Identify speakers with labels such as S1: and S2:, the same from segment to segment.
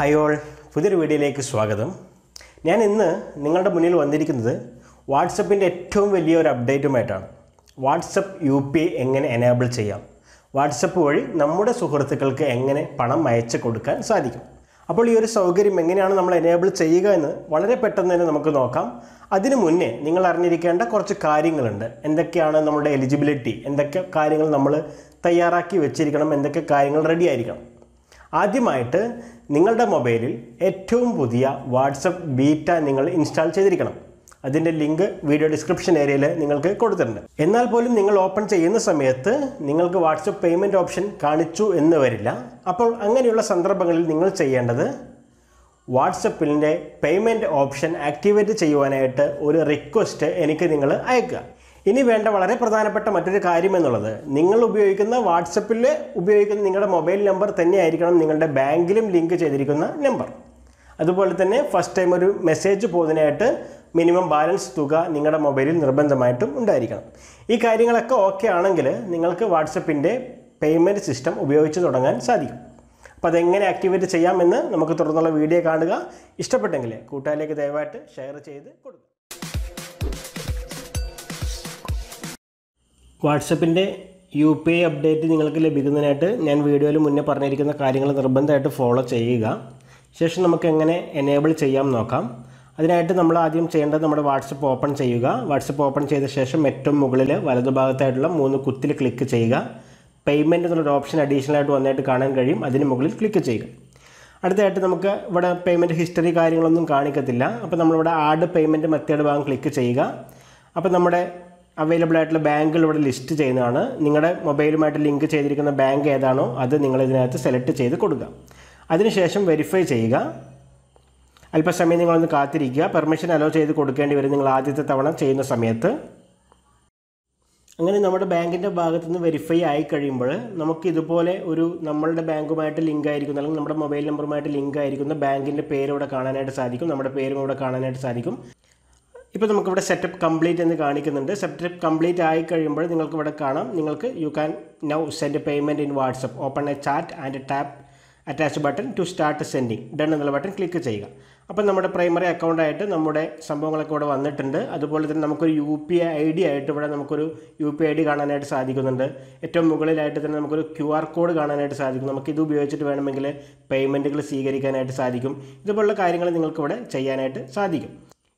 S1: hi all പുതിയൊരു വീഡിയോയിലേക്ക് സ്വാഗതം ഞാൻ ഇന്ന് നിങ്ങളുടെ മുന്നിൽ വന്നിരിക്കുന്നത് വാട്സപ്പിൻ്റെ ഏറ്റവും വലിയൊരു അപ്ഡേറ്റുമായിട്ടാണ് വാട്സപ്പ് യു പി എങ്ങനെ എനേബിൾ ചെയ്യാം വാട്സപ്പ് വഴി നമ്മുടെ സുഹൃത്തുക്കൾക്ക് എങ്ങനെ പണം അയച്ചു കൊടുക്കാൻ സാധിക്കും അപ്പോൾ ഈ ഒരു സൗകര്യം എങ്ങനെയാണ് നമ്മൾ എനേബിൾ ചെയ്യുക എന്ന് വളരെ പെട്ടെന്ന് തന്നെ നമുക്ക് നോക്കാം അതിനു മുന്നേ നിങ്ങൾ അറിഞ്ഞിരിക്കേണ്ട കുറച്ച് കാര്യങ്ങളുണ്ട് എന്തൊക്കെയാണ് നമ്മുടെ എലിജിബിലിറ്റി എന്തൊക്കെ കാര്യങ്ങൾ നമ്മൾ തയ്യാറാക്കി വെച്ചിരിക്കണം എന്തൊക്കെ കാര്യങ്ങൾ റെഡി ആയിരിക്കണം ആദ്യമായിട്ട് നിങ്ങളുടെ മൊബൈലിൽ ഏറ്റവും പുതിയ വാട്സപ്പ് ബീറ്റ നിങ്ങൾ ഇൻസ്റ്റാൾ ചെയ്തിരിക്കണം അതിൻ്റെ ലിങ്ക് വീഡിയോ ഡിസ്ക്രിപ്ഷൻ ഏരിയയിൽ നിങ്ങൾക്ക് കൊടുത്തിട്ടുണ്ട് എന്നാൽ പോലും നിങ്ങൾ ഓപ്പൺ ചെയ്യുന്ന സമയത്ത് നിങ്ങൾക്ക് വാട്സപ്പ് പേയ്മെൻറ്റ് ഓപ്ഷൻ കാണിച്ചു എന്ന് വരില്ല അപ്പോൾ അങ്ങനെയുള്ള സന്ദർഭങ്ങളിൽ നിങ്ങൾ ചെയ്യേണ്ടത് വാട്സപ്പിൻ്റെ പേയ്മെൻറ്റ് ഓപ്ഷൻ ആക്ടിവേറ്റ് ചെയ്യുവാനായിട്ട് ഒരു റിക്വസ്റ്റ് എനിക്ക് നിങ്ങൾ അയക്കുക ഇനി വേണ്ട വളരെ പ്രധാനപ്പെട്ട മറ്റൊരു കാര്യം എന്നുള്ളത് നിങ്ങൾ ഉപയോഗിക്കുന്ന വാട്സപ്പിൽ ഉപയോഗിക്കുന്ന നിങ്ങളുടെ മൊബൈൽ നമ്പർ തന്നെയായിരിക്കണം നിങ്ങളുടെ ബാങ്കിലും ലിങ്ക് ചെയ്തിരിക്കുന്ന നമ്പർ അതുപോലെ തന്നെ ഫസ്റ്റ് ടൈം ഒരു മെസ്സേജ് പോകുന്നതിനായിട്ട് മിനിമം ബാലൻസ് തുക നിങ്ങളുടെ മൊബൈലിൽ നിർബന്ധമായിട്ടും ഉണ്ടായിരിക്കണം ഈ കാര്യങ്ങളൊക്കെ ഓക്കെ ആണെങ്കിൽ നിങ്ങൾക്ക് വാട്സപ്പിൻ്റെ പേയ്മെൻറ്റ് സിസ്റ്റം ഉപയോഗിച്ച് തുടങ്ങാൻ സാധിക്കും അപ്പോൾ അതെങ്ങനെ ആക്ടിവേറ്റ് ചെയ്യാമെന്ന് നമുക്ക് തുടർന്നുള്ള വീഡിയോ കാണുക ഇഷ്ടപ്പെട്ടെങ്കിൽ കൂട്ടുകാരിലേക്ക് ദയവായിട്ട് ഷെയർ ചെയ്ത് കൊടുക്കുക വാട്സപ്പിൻ്റെ യു പി ഐ അപ്ഡേറ്റ് നിങ്ങൾക്ക് ലഭിക്കുന്നതിനായിട്ട് ഞാൻ വീഡിയോയിൽ മുന്നേ പറഞ്ഞിരിക്കുന്ന കാര്യങ്ങൾ നിർബന്ധമായിട്ട് ഫോളോ ചെയ്യുക ശേഷം നമുക്ക് എങ്ങനെ എനേബിൾ ചെയ്യാം നോക്കാം അതിനായിട്ട് നമ്മൾ ആദ്യം ചെയ്യേണ്ടത് നമ്മുടെ വാട്സപ്പ് ഓപ്പൺ ചെയ്യുക വാട്സപ്പ് ഓപ്പൺ ചെയ്ത ശേഷം ഏറ്റവും മുകളിൽ വലതുഭാഗത്തായിട്ടുള്ള മൂന്ന് കുത്തിൽ ക്ലിക്ക് ചെയ്യുക പേയ്മെൻ്റ് എന്നുള്ളൊരു ഓപ്ഷൻ അഡീഷണൽ ആയിട്ട് വന്നായിട്ട് കാണാൻ കഴിയും അതിന് മുകളിൽ ക്ലിക്ക് ചെയ്യുക അടുത്തതായിട്ട് നമുക്ക് ഇവിടെ പേയ്മെൻറ്റ് ഹിസ്റ്ററി കാര്യങ്ങളൊന്നും കാണിക്കത്തില്ല അപ്പോൾ നമ്മളിവിടെ ആഡ് പേയ്മെൻറ്റ് മെത്തേഡ് ഭാഗം ക്ലിക്ക് ചെയ്യുക അപ്പോൾ നമ്മുടെ അവൈലബിൾ ആയിട്ടുള്ള ബാങ്കുകൾ ഇവിടെ ലിസ്റ്റ് ചെയ്യുന്നതാണ് നിങ്ങളുടെ മൊബൈലുമായിട്ട് ലിങ്ക് ചെയ്തിരിക്കുന്ന ബാങ്ക് ഏതാണോ അത് നിങ്ങൾ ഇതിനകത്ത് സെലക്ട് ചെയ്ത് കൊടുക്കുക അതിനുശേഷം വെരിഫൈ ചെയ്യുക അല്പസമയം നിങ്ങളൊന്ന് കാത്തിരിക്കുക പെർമിഷൻ അലോ ചെയ്ത് കൊടുക്കേണ്ടി വരും നിങ്ങൾ ആദ്യത്തെ തവണ ചെയ്യുന്ന സമയത്ത് അങ്ങനെ നമ്മുടെ ബാങ്കിൻ്റെ ഭാഗത്തുനിന്ന് വെരിഫൈ ആയി കഴിയുമ്പോൾ നമുക്ക് ഇതുപോലെ ഒരു നമ്മളുടെ ബാങ്കുമായിട്ട് ലിങ്ക് ആയിരിക്കുന്ന അല്ലെങ്കിൽ നമ്മുടെ മൊബൈൽ നമ്പറുമായിട്ട് ലിങ്ക് ആയിരിക്കുന്ന ബാങ്കിൻ്റെ പേര് കാണാനായിട്ട് സാധിക്കും നമ്മുടെ പേരും ഇവിടെ കാണാനായിട്ട് സാധിക്കും ഇപ്പോൾ നമുക്കിവിടെ സെറ്റപ്പ് കംപ്ലീറ്റ് എന്ന് കാണിക്കുന്നുണ്ട് സെറ്റപ്പ് കംപ്ലീറ്റ് ആയി കഴിയുമ്പോൾ നിങ്ങൾക്ക് ഇവിടെ കാണാം നിങ്ങൾക്ക് you can now send payment in WhatsApp open a chat and tap attach button to start sending done എന്നുള്ള ബട്ടൺ ക്ലിക്ക് ചെയ്യുക അപ്പം നമ്മുടെ പ്രൈമറി അക്കൗണ്ടായിട്ട് നമ്മുടെ സംഭവങ്ങളൊക്കെ ഇവിടെ വന്നിട്ടുണ്ട് അതുപോലെ തന്നെ നമുക്കൊരു യു പി ഐ ഡി ആയിട്ട് ഇവിടെ നമുക്കൊരു യു പി ഐ ഡി കാണാനായിട്ട് സാധിക്കുന്നുണ്ട് ഏറ്റവും മുകളിലായിട്ട് തന്നെ നമുക്കൊരു ക്യു ആർ കോഡ് കാണാനായിട്ട് സാധിക്കും നമുക്ക് ഇത് ഉപയോഗിച്ചിട്ട് വേണമെങ്കിൽ പേയ്മെൻറ്റുകൾ സ്വീകരിക്കാനായിട്ട് സാധിക്കും ഇതുപോലുള്ള കാര്യങ്ങൾ നിങ്ങൾക്കിവിടെ ചെയ്യാനായിട്ട് സാധിക്കും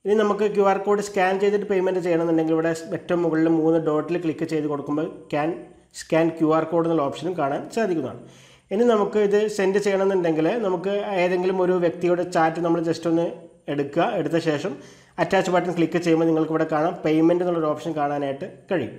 S1: ഇനി നമുക്ക് ക്യു ആർ കോഡ് സ്കാൻ ചെയ്തിട്ട് പേയ്മെൻറ്റ് ചെയ്യണമെന്നുണ്ടെങ്കിൽ ഇവിടെ ഏറ്റവും മുകളിൽ മൂന്ന് ഡോട്ടിൽ ക്ലിക്ക് ചെയ്ത് കൊടുക്കുമ്പോൾ can scan Q R code എന്നുള്ള ഓപ്ഷനും കാണാൻ സാധിക്കുന്നതാണ് ഇനി നമുക്ക് ഇത് സെൻഡ് ചെയ്യണമെന്നുണ്ടെങ്കിൽ നമുക്ക് ഏതെങ്കിലും ഒരു വ്യക്തിയുടെ ചാറ്റ് നമ്മൾ ജസ്റ്റ് ഒന്ന് എടുക്കുക എടുത്ത ശേഷം അറ്റാച്ച് ബട്ടൺ ക്ലിക്ക് ചെയ്യുമ്പോൾ നിങ്ങൾക്ക് ഇവിടെ കാണാം പേയ്മെൻറ്റ് എന്നുള്ളൊരു ഓപ്ഷൻ കാണാനായിട്ട് കഴിയും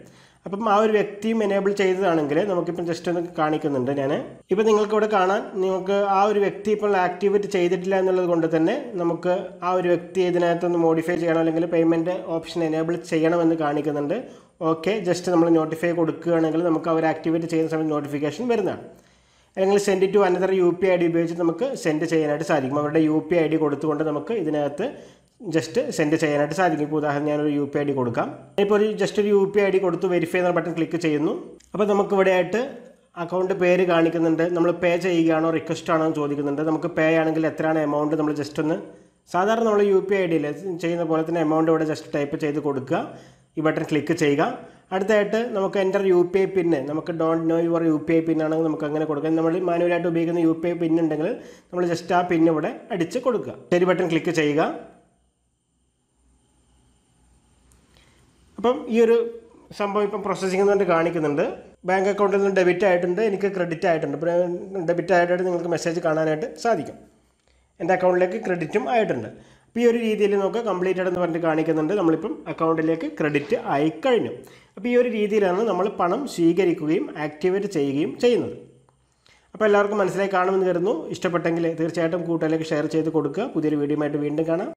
S1: അപ്പം ആ ഒരു വ്യക്തിയും എനേബിൾ ചെയ്തതാണെങ്കിൽ നമുക്കിപ്പം ജസ്റ്റ് ഒന്ന് കാണിക്കുന്നുണ്ട് ഞാൻ ഇപ്പം നിങ്ങൾക്ക് ഇവിടെ കാണാൻ നിങ്ങൾക്ക് ആ ഒരു വ്യക്തി ഇപ്പോൾ ആക്ടിവേറ്റ് ചെയ്തിട്ടില്ല എന്നുള്ളത് കൊണ്ട് തന്നെ നമുക്ക് ആ ഒരു വ്യക്തി ഇതിനകത്തൊന്ന് മോഡിഫൈ ചെയ്യണം അല്ലെങ്കിൽ പേയ്മെൻറ്റ് ഓപ്ഷൻ എനേബിൾ ചെയ്യണമെന്ന് കാണിക്കുന്നുണ്ട് ഓക്കെ ജസ്റ്റ് നമ്മൾ നോട്ടിഫൈ കൊടുക്കുകയാണെങ്കിൽ നമുക്ക് അവർ ആക്ടിവേറ്റ് ചെയ്യുന്ന സമയത്ത് നോട്ടിഫിക്കേഷൻ വരുന്നതാണ് അല്ലെങ്കിൽ send to another U P I D ഉപയോഗിച്ച് നമുക്ക് സെൻഡ് ചെയ്യാനായിട്ട് സാധിക്കും അവരുടെ യു പി ഐ ഡി കൊടുത്തുകൊണ്ട് നമുക്ക് ഇതിനകത്ത് ജസ്റ്റ് സെൻഡ് ചെയ്യാനായിട്ട് സാധിക്കും ഇപ്പോൾ ഉദാഹരണം ഞാനൊരു യു പി ഐ ഡി കൊടുക്കാം ഇപ്പോൾ ഒരു ജസ്റ്റ് ഒരു യു പി ഐ ഡി കൊടുത്ത് വെരിഫൈ എന്ന ബട്ടൺ ക്ലിക്ക് ചെയ്യുന്നു അപ്പോൾ നമുക്ക് ഇവിടെയായിട്ട് അക്കൗണ്ട് പേര് കാണിക്കുന്നുണ്ട് നമ്മൾ പേ ചെയ്യുകയാണോ റിക്വസ്റ്റ് ആണോ എന്ന് ചോദിക്കുന്നുണ്ട് നമുക്ക് പേ ആണെങ്കിൽ എത്രയാണ് എമൗണ്ട് നമ്മൾ ജസ്റ്റ് ഒന്ന് സാധാരണ നമ്മൾ യു പി ഐ ഡിയിൽ ചെയ്യുന്ന പോലെ തന്നെ എമൗണ്ട് ഇവിടെ ജസ്റ്റ് ടൈപ്പ് ചെയ്ത് കൊടുക്കുക ഈ ബട്ടൺ ക്ലിക്ക് ചെയ്യുക അടുത്തായിട്ട് നമുക്ക് എൻ്റർ യു പി ഐ പിന്നെ നമുക്ക് don't know your U P I ആണെങ്കിൽ നമുക്ക് അങ്ങനെ കൊടുക്കാം നമ്മൾ മാനുവലായിട്ട് ഉപയോഗിക്കുന്ന യു പി ഐ പിന്നുണ്ടെങ്കിൽ നമ്മൾ ജസ്റ്റ് ആ ഇവിടെ അടിച്ച് കൊടുക്കുക ശരി ബട്ടൺ ക്ലിക്ക് ചെയ്യുക അപ്പം ഈ ഒരു സംഭവം ഇപ്പം പ്രോസസ്സിംഗ് എന്ന് പറഞ്ഞിട്ട് കാണിക്കുന്നുണ്ട് ബാങ്ക് അക്കൗണ്ടിൽ നിന്ന് ഡെബിറ്റ് ആയിട്ടുണ്ട് എനിക്ക് ക്രെഡിറ്റ് ആയിട്ടുണ്ട് ഇപ്പോൾ ഡെബിറ്റ് ആയിട്ടായിട്ട് നിങ്ങൾക്ക് മെസ്സേജ് കാണാനായിട്ട് സാധിക്കും എൻ്റെ അക്കൗണ്ടിലേക്ക് ക്രെഡിറ്റും ആയിട്ടുണ്ട് അപ്പോൾ ഈ ഒരു രീതിയിൽ നമുക്ക് കംപ്ലീറ്റഡ് എന്ന് പറഞ്ഞിട്ട് കാണിക്കുന്നുണ്ട് നമ്മളിപ്പം അക്കൗണ്ടിലേക്ക് ക്രെഡിറ്റ് ആയി കഴിഞ്ഞു അപ്പോൾ ഈ ഒരു രീതിയിലാണ് നമ്മൾ പണം സ്വീകരിക്കുകയും ആക്ടിവേറ്റ് ചെയ്യുകയും ചെയ്യുന്നത് അപ്പോൾ എല്ലാവർക്കും മനസ്സിലായി കാണുമെന്ന് കരുതുന്നു ഇഷ്ടപ്പെട്ടെങ്കിൽ തീർച്ചയായിട്ടും കൂട്ടുകാരിലേക്ക് ഷെയർ ചെയ്ത് കൊടുക്കുക പുതിയൊരു വീഡിയോ വീണ്ടും കാണാം